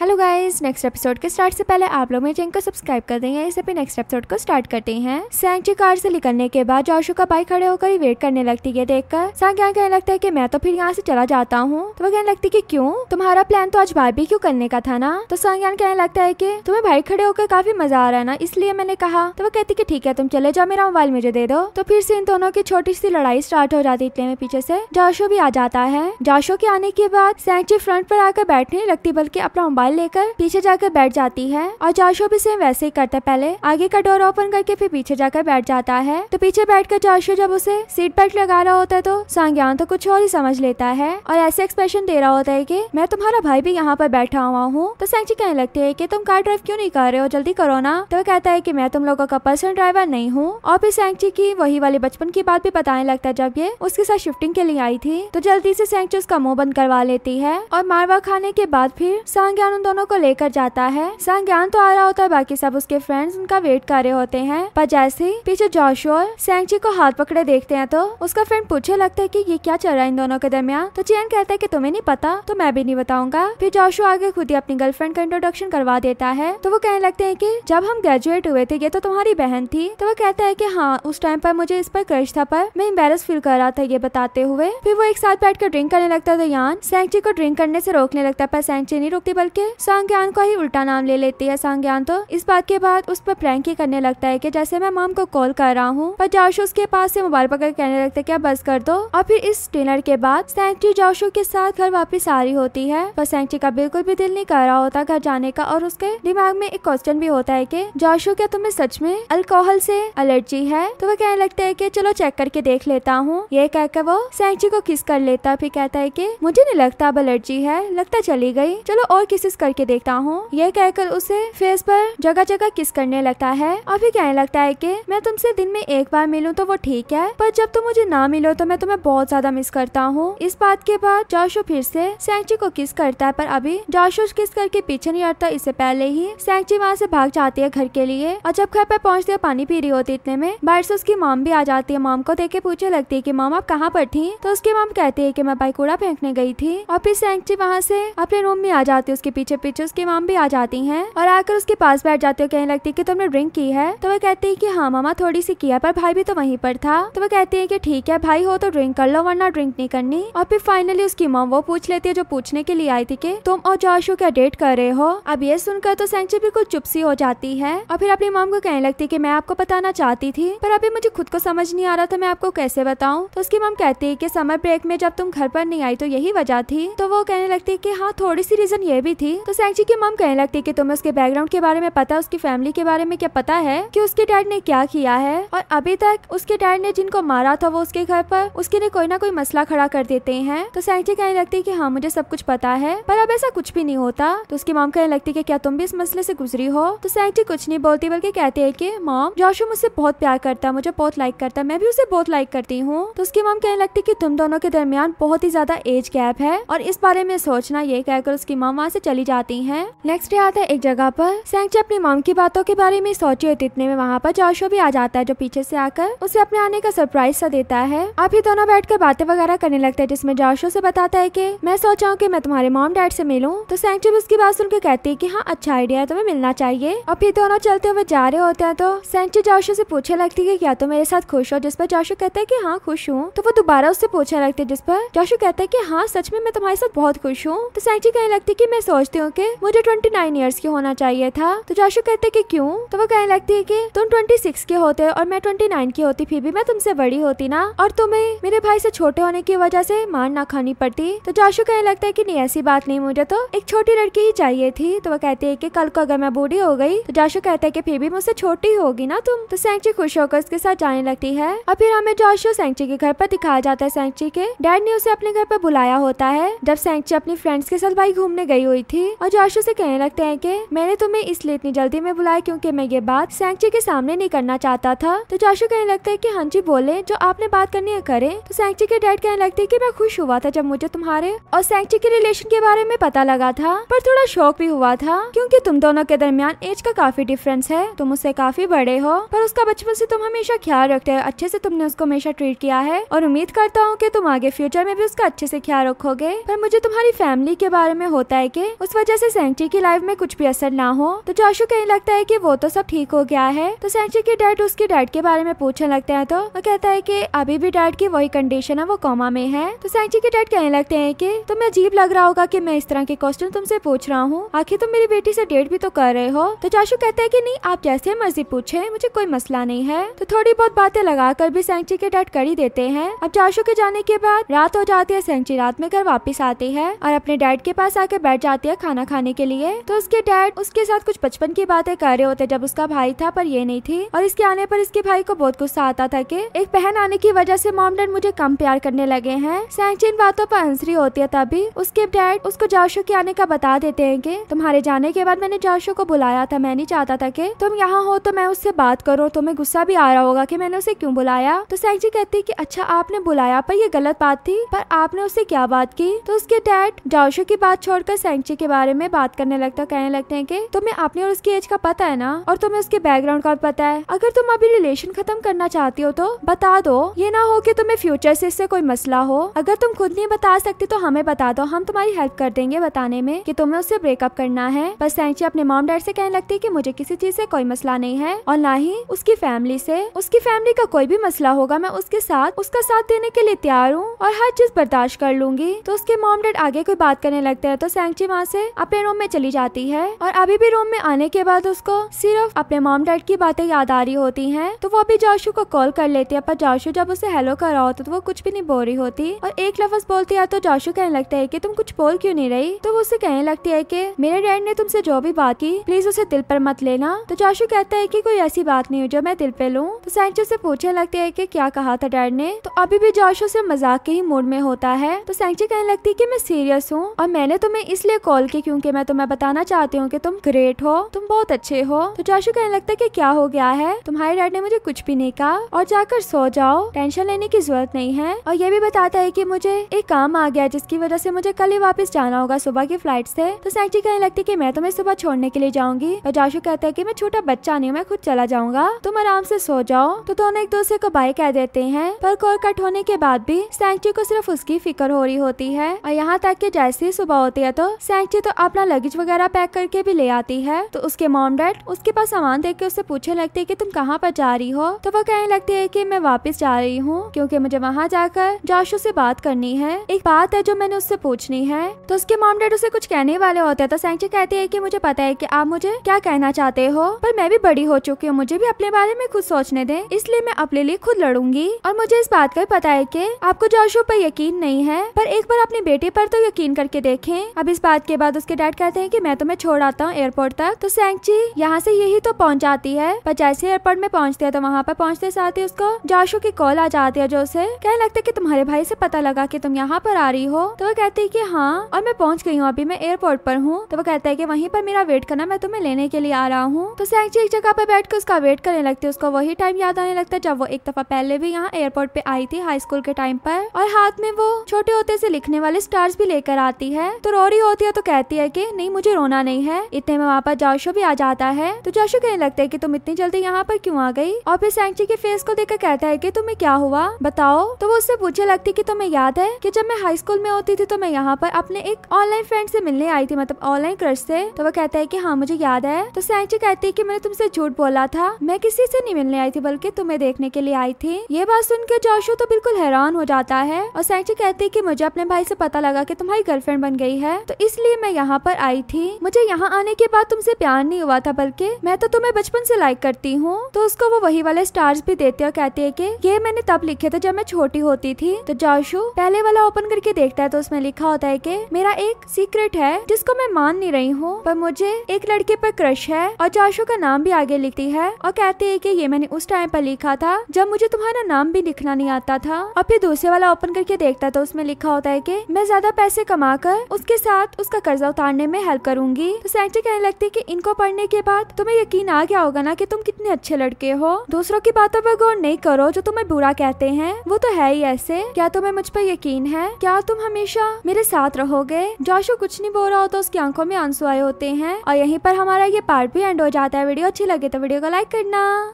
hello guys next episode के start से पहले आप लोग मेरे चैनल को सब्सक्राइब कर देंगे इसे भी नेक्स्ट एपिसोड को स्टार्ट करते हैं सैंग जी कार से निकलने के बाद जोशु का बाइक खड़े होकर ही वेट करने लगती है देखकर सांग यहाँ कहने लगता है कि मैं तो फिर यहाँ से चला जाता हूँ तो वो कहने लगती है की क्यूँ तुम्हारा प्लान तो आज बारबी क्यू करने का था ना तो सांग यहाँ कहने लगता है की तुम्हें बाइक खड़े होकर काफी मजा आ रहा है ना इसलिए मैंने कहा तो वो कहती की ठीक है तुम चले जाओ मेरा मोबाइल मुझे दे दो तो फिर से इन दोनों की छोटी सी लड़ाई स्टार्ट हो जाती इतने में पीछे से जोशो भी आ जाता है जोशो के आने के बाद सैंग जी फ्रंट पर आकर बैठने लगती बल्कि अपना मोबाइल मोबाइल लेकर पीछे जाकर बैठ जाती है और जोशो भी सेम वैसे ही करता है पहले आगे का डोर ओपन करके फिर पीछे जाकर बैठ जाता है तो पीछे बैठ कर जोशो जब उसे सीट बेल्ट लगा रहा होता है तो सांग्यान तो कुछ और ही समझ लेता है और ऐसे एक्सप्रेशन दे रहा होता है की मैं तुम्हारा भाई भी यहाँ पर बैठा हुआ हूँ तो सैंची कहने लगते है की तुम कार ड्राइव क्यूँ नहीं कर रहे हो जल्दी करो ना तो कहता है की मैं तुम लोगों का पर्सनल ड्राइवर नहीं हूँ और फिर सैंची की वही वाली बचपन की बात भी बताने लगता है जब ये उसके साथ शिफ्टिंग के लिए आई थी तो जल्दी से सैंची उसका मुंह बंद करवा लेती है और मारवा खाने के बाद फिर सांग्यान उन दोनों को लेकर जाता है संज्ञान तो आ रहा होता है बाकी सब उसके फ्रेंड्स उनका वेट कर रहे होते हैं पर जैसे पीछे जोशुआ सेंची को हाथ पकड़े देखते हैं तो उसका फ्रेंड पूछे लगता है की ये क्या चल रहा है इन दोनों के दरमियान तो चैन कहता है की तुम्हें नहीं पता तो मैं भी नहीं बताऊंगा फिर जोशो आगे खुद ही अपनी गर्लफ्रेंड का इंट्रोडक्शन करवा देता है तो वो कहने लगते है की जब हम ग्रेजुएट हुए थे ये तो तुम्हारी बहन थी तो वो कहता है की हाँ उस टाइम पर मुझे इस पर क्रश था पर मैं इम्बेरस फील कर रहा था ये बताते हुए फिर वो एक साथ बैठ कर ड्रिंक करने लगता था तो यान सेंची को ड्रिंक करने से रोकने लगता है पर सेंची नहीं रोकती बल्कि से सांग्यान का ही उल्टा नाम ले लेती है सांग्यान तो इस बात के बाद उस पर प्रैंक ही करने लगता है की जैसे मैं मॉम को कॉल कर रहा हूँ पर जाशु उसके पास से मोबाइल पकड़ कहने लगता है क्या बस कर दो और फिर इस डिनर के बाद सैंक्टी जाशु के साथ घर वापस आ रही होती है पर सेंटी का बिल्कुल भी दिल नहीं कर रहा होता घर जाने का और उसके दिमाग में एक क्वेश्चन भी होता है की जाशु क्या तुम्हें सच में अल्कोहल से एलर्जी है तो वो कहने लगता है की चलो चेक करके देख लेता हूँ ये कहकर वो सेंची को किस कर लेता फिर कहता है की मुझे नहीं लगता अब एलर्जी है लगता चली गई चलो और किसी करके देखता हूँ यह कहकर उसे फेस पर जगह जगह किस करने लगता है और फिर कहने लगता है कि मैं तुमसे दिन में एक बार मिलूं तो वो ठीक है पर जब तुम मुझे ना मिलो तो मैं तुम्हें बहुत ज्यादा मिस करता हूँ इस बात के बाद जाशो फिर से सैंची को किस करता है पर अभी जाशो किस करके पीछे नहीं हटता इससे पहले ही सैंची वहाँ से भाग जाती है घर के लिए और जब घर पर पहुँचती है पानी पी रही होती इतने में बाहर से उसकी माम भी आ जाती है माम को देख के पूछे लगती है की माम आप कहाँ पर थी तो उसकी माम कहती है की मैं भाई कूड़ा फेंकने गई थी और फिर सैंची वहाँ से अपने रूम में आ जाती है उसके पीछे पीछे पीछे उसकी माम भी आ जाती है और आकर उसके पास बैठ जाते है कहने लगती है की तुमने ड्रिंक की है तो वह कहती है की हाँ मामा थोड़ी सी किया पर भाई भी तो वहीं पर था तो वह कहती है की ठीक है भाई हो तो ड्रिंक कर लो वरना ड्रिंक नहीं करनी और फिर फाइनली उसकी माम वो पूछ लेती है जो पूछने के लिए आई थी की तुम और जोशो क्या डेट कर रहे हो अब ये सुनकर तो सेंचुरी बिल्कुल चुपसी हो जाती है और फिर अपनी माम को कहने लगती है की मैं आपको बताना चाहती थी पर अभी मुझे खुद को समझ नहीं आ रहा था तो मैं आपको कैसे बताऊँ तो उसकी माम कहती है की समर ब्रेक में जब तुम घर पर नहीं आई तो यही वजह थी तो वो कहने लगती है की हाँ थोड़ी सी रीजन ये भी थी थी तो सैंची की मम कहने लगती की तुम्हें उसके बैकग्राउंड के बारे में पता उसकी फैमिली के बारे में क्या पता है की उसके डैड ने क्या किया है और अभी तक उसके डैड ने जिनको मारा था वो उसके घर पर उसके लिए कोई ना कोई मसला खड़ा कर देते हैं तो सैंची कहने लगती है की हाँ मुझे सब कुछ पता है पर अब ऐसा कुछ भी नहीं होता तो उसकी मॉम कहने लगती है क्या तुम भी इस मसले से गुजरी हो तो सैंटी कुछ नहीं बोलती बल्कि कहती है की मॉम जोशु मुझसे बहुत प्यार करता है मुझे बहुत लाइक करता है मैं भी उसे बहुत लाइक करती हूँ तो उसकी मॉम कहने लगती है की तुम दोनों के दरमियान बहुत ही ज्यादा एज गैप है और इस बारे में सोचना ये कहकर उसकी मॉम वहाँ से चली चली जाती है नेक्स्ट डे आता है एक जगह पर सैंगचे अपनी माम की बातों के बारे में सोचे होते इतने में वहाँ पर जोशो भी आ जाता है जो पीछे से आकर उसे अपने आने का सरप्राइज सा देता है आप ही दोनों बैठकर बातें वगैरह करने लगते हैं जिसमे जोशो से बताता है की मैं सोचा हूँ की मैं तुम्हारे मॉम डैड से मिलूँ तो सैंगचे उसकी बात सुनकर कहती है की हाँ अच्छा आइडिया है तुम्हें मिलना चाहिए और फिर दोनों चलते हुए जा रहे होते हैं तो सैंचे जोशो से पूछे लगती है क्या तुम मेरे साथ खुश हो जिस पर जोशो कहते है की हाँ खुश हूँ तो वो दोबारा उससे पूछने लगती है जिस पर जोशो कहते है की हाँ सच में मैं तुम्हारे साथ बहुत खुश हूँ तो सैंची कहने लगती है की मैं सोच सोचती हूँ की मुझे ट्वेंटी नाइन ईयर्स की होना चाहिए था तो जाशु कहते की क्यूँ तो वो कहने लगती है की तुम ट्वेंटी सिक्स के होते और मैं ट्वेंटी नाइन की होती फिर भी मैं तुमसे बड़ी होती ना और तुम्हें मेरे भाई से छोटे होने की वजह से मार ना खानी पड़ती तो जाशु कहने लगता है कि नहीं ऐसी बात नहीं मुझे तो एक छोटी लड़की ही चाहिए थी तो वो कहती है कि कल को अगर मैं बूढ़ी हो गई तो जाशु कहते है कि फिर भी मुझसे छोटी होगी ना तुम तो सैंची खुश होकर उसके साथ जाने लगती है और फिर हमें जाशु सैंची के घर पर दिखाया जाता है सैंची के डैड ने उसे अपने घर पर बुलाया होता है जब सैंची अपनी फ्रेंड्स के साथ भाई घूमने गई हुई थी थी और जोशो से कहने लगते हैं कि मैंने तुम्हें इसलिए इतनी जल्दी में बुलाया क्योंकि मैं ये बात सैंकची के सामने नहीं करना चाहता था तो जोशो कहने लगता है कि हाँ जी बोले जो आपने बात करनी है करे तो सैंकची के डैड कहने लगते है की मैं खुश हुआ था जब मुझे तुम्हारे और सैंकची के रिलेशन के बारे में पता लगा था पर थोड़ा शौक भी हुआ था क्यूँकी तुम दोनों के दरमियान एज का काफी डिफरेंस है तुम उससे काफी बड़े हो पर उसका बचपन ऐसी तुम हमेशा ख्याल रखते हो अच्छे ऐसी तुमने उसको हमेशा ट्रीट किया है और उम्मीद करता हूँ की तुम आगे फ्यूचर में भी उसका अच्छे ऐसी ख्याल रखोगे पर मुझे तुम्हारी फैमिली के बारे में होता है की उस वजह से सेंची की लाइफ में कुछ भी असर ना हो तो जोशु कहीं लगता है की वो तो सब ठीक हो गया है तो सेंची की डैड उसके डैड के बारे में पूछने लगते हैं तो वो कहता है की अभी भी डैड की वही कंडीशन है वो कोमा में है तो सेंची के डैड कहने लगते हैं की तुम्हें अजीब लग रहा होगा की मैं इस तरह के क्वेश्चन तुमसे पूछ रहा हूँ आखिर तुम मेरी बेटी से डेट भी तो कर रहे हो तो जोशु कहता है की नहीं आप जैसे मर्जी पूछे मुझे कोई मसला नहीं है तो थोड़ी बहुत बातें लगा भी सेंची के डैड कर ही देते हैं अब जाशु के जाने के बाद रात हो जाती है सेंची रात में घर वापिस आती है और अपने डैड के पास आके बैठ जाती है खाना खाने के लिए तो उसके डैड उसके साथ कुछ बचपन की बातें कर रहे होते जब उसका भाई था पर ये नहीं थी और इसके आने पर इसके भाई को बहुत गुस्सा आता था कि एक बहन आने की वजह से मॉम डैड मुझे कम प्यार करने लगे हैं इन बातों पर अंसरी होती है तभी उसके डैड उसको जाशो के आने का बता देते हैं कि तुम्हारे जाने के बाद मैंने जाशो को बुलाया था मैं नहीं चाहता था कि तुम यहाँ हो तो मैं उससे बात करो तुम्हें गुस्सा भी आ रहा होगा की मैंने उसे क्यूँ बुलाया तो सैंगची कहती है अच्छा आपने बुलाया पर यह गलत बात थी पर आपने उससे क्या बात की तो उसके डैड जाशो की बात छोड़कर सैंगची के के बारे में बात करने लगता कहने लगते हैं कि तुम्हें अपने और उसकी एज का पता है ना और तुम्हें उसके बैकग्राउंड का पता है अगर तुम अभी रिलेशन खत्म करना चाहती हो तो बता दो ये ना हो कि तुम्हें फ्यूचर से इससे कोई मसला हो अगर तुम खुद नहीं बता सकती तो हमें बता दो हम तुम्हारी हेल्प कर देंगे बताने में कि तुम्हें उससे ब्रेकअप करना है बस सैंची अपने मॉम डैड से कहने लगती है कि मुझे किसी चीज से कोई मसला नहीं है और ना ही उसकी फैमिली से उसकी फैमिली का कोई भी मसला होगा मैं उसके साथ उसका साथ देने के लिए तैयार हूँ और हर चीज बर्दाश्त कर लूंगी तो उसके मॉम डैड आगे कोई बात करने लगते हैं तो सैंची वहाँ से से अपने रूम में चली जाती है और अभी भी रूम में आने के बाद उसको सिर्फ अपने मॉम डैड की बातें याद आ रही होती है तो वो अभी जाशू को कॉल कर लेती है पर जोशू जब उसे हेलो कर रहा होता तो वो कुछ भी नहीं बोल रही होती और एक लफ्ज बोलती है तो जाशू कहने लगता है की तुम कुछ बोल क्यूँ नहीं रही तो वो उसे कहने लगती है की मेरे डैड ने तुमसे जो भी बात की प्लीज उसे दिल पर मत लेना तो जाशू कहता है की कोई ऐसी बात नहीं हुई जो मैं दिल पे लूँ तो सैंचो से पूछने लगती है की क्या कहा था डैड ने तो अभी भी जाशू से मजाक के ही मूड में होता है तो सैंची कहने लगती है की मैं सीरियस हूँ और मैंने तुम्हें इसलिए कॉल कॉल की क्योंकि मैं तुम्हें बताना चाहती हूँ कि तुम ग्रेट हो तुम बहुत अच्छे हो तो जाशु कहने लगता है कि क्या हो गया है तुम्हारे डैड ने मुझे कुछ भी नहीं कहा और जाकर सो जाओ टेंशन लेने की जरूरत नहीं है और ये भी बताता है की मुझे एक काम आ गया जिसकी वजह से मुझे कल ही वापस जाना होगा सुबह की फ्लाइट से तो सैंची कहने लगती है की मैं तुम्हें सुबह छोड़ने के लिए जाऊंगी और जाशु कहता है की मैं छोटा बच्चा नहीं हूँ मैं खुद चला जाऊंगा तुम आराम से सो जाओ तो दोनों एक दूसरे को बाय कह देते हैं पर कॉल कट होने के बाद भी सैंची को सिर्फ उसकी फिक्र हो रही होती है और यहाँ तक की जैसे ही सुबह होती है तो सैंची माइची तो अपना लगेज वगैरह पैक करके भी ले आती है तो उसके मॉम डैड उसके पास सामान देख के उससे पूछने लगते है की तुम कहाँ पर जा रही हो तो वो कहने लगती है की मैं वापस जा रही हूँ क्यूँकी मुझे वहाँ जाकर जोशो से बात करनी है एक बात है जो मैंने उससे पूछनी है तो उसके मॉम डैड उसे कुछ कहने वाले होते हैं तो सैंगची कहती है की मुझे पता है की आप मुझे क्या कहना चाहते हो पर मैं भी बड़ी हो चुकी हूँ मुझे भी अपने बारे में खुद सोचने दे इसलिए मैं अपने लिए खुद लड़ूंगी और मुझे इस बात का पता है की आपको जोशो पर यकीन नहीं है पर एक बार अपने बेटे पर तो यकीन करके देखें अब इस बात के इसके बाद उसके डैड कहते हैं कि मैं तुम्हें छोड़ आता हूँ एयरपोर्ट तक तो जी यहाँ से यही तो पहुँच जाती है पर जैसे एयरपोर्ट में पहुँचते हैं तो वहाँ पर पहुँचते साथ ही उसको जोशो की कॉल आ जाती है जो उसे कहने लगता है की तुम्हारे भाई से पता लगा की तुम यहाँ पर आ रही हो तो वो कहती है की हाँ और मैं पहुँच गई हूँ अभी मैं एयरपोर्ट पर हूँ तो वो कहता है की वहीं पर मेरा वेट करना मैं तुम्हें लेने के लिए आ रहा हूँ तो जी एक जगह पर बैठ कर उसका वेट करने लगती है उसको वही टाइम याद आने लगता है जब वो एक दफा पहले भी यहाँ एयरपोर्ट पे आई थी हाई स्कूल के टाइम पर और हाथ में वो छोटे होते से लिखने वाले स्टार्स भी लेकर आती है तो रो रही होती है तो कहती है की नहीं मुझे रोना नहीं है इतने में वहाँ पर जाशो भी आ जाता है तो जाशो कहने लगता है की तुम इतनी जल्दी यहाँ पर क्यूँ आ गई और फिर सैंची के फेस को देखकर कहता है की तुम्हें क्या हुआ बताओ तो वो उससे पूछे लगती की तुम्हें याद है की जब मैं हाई स्कूल में होती थी तो मैं यहाँ पर अपने एक ऑनलाइन फ्रेंड से मिलने आई थी मतलब ऑनलाइन क्रश से तो वो कहता है की हाँ मुझे याद है तो सैंची कहती है की मैंने तुमसे झूठ बोला था मैं किसी से नहीं मिलने आई थी बल्कि तुम्हें देखने के लिए आई थी ये बात सुनकर जोशो तो बिल्कुल हैरान हो जाता है और सैंची कहती है की मुझे अपने भाई से पता लगा की तुम्हारी गर्लफ्रेंड बन गई है तो इसलिए लिए मैं यहाँ पर आई थी मुझे यहाँ आने के बाद तुमसे प्यार नहीं हुआ था बल्कि मैं तो तुम्हें बचपन से लाइक करती हूँ तो उसको वो वही वाले स्टार्स भी देते और कहते है की ये मैंने तब लिखे थे जब मैं छोटी होती थी तो जाशु पहले वाला ओपन करके देखता है तो उसमें लिखा होता है की मेरा एक सीक्रेट है जिसको मैं मान नहीं रही हूँ पर मुझे एक लड़के पर क्रश है और जाशु का नाम भी आगे लिखती है और कहती है की ये मैंने उस टाइम पर लिखा था जब मुझे तुम्हारा नाम भी लिखना नहीं आता था और फिर दूसरे वाला ओपन करके देखता है तो उसमें लिखा होता है की मैं ज्यादा पैसे कमा कर उसके साथ उसका कर्जा उतारने में हेल्प करूंगी तो सेंटी कहने लगती की इनको पढ़ने के बाद तुम्हें यकीन आ गया होगा ना की तुम कितने अच्छे लड़के हो दूसरों की बातों पर गौर नहीं करो जो तुम्हें बुरा कहते हैं वो तो है ही ऐसे क्या तुम्हें मुझ पर यकीन है क्या तुम हमेशा मेरे साथ रहोगे जोशो कुछ नहीं बोल रहा हो तो उसकी आंखों में आंसू आए होते हैं और यहीं पर हमारा ये पार्ट भी एंड हो जाता है वीडियो अच्छी लगे तो वीडियो को लाइक करना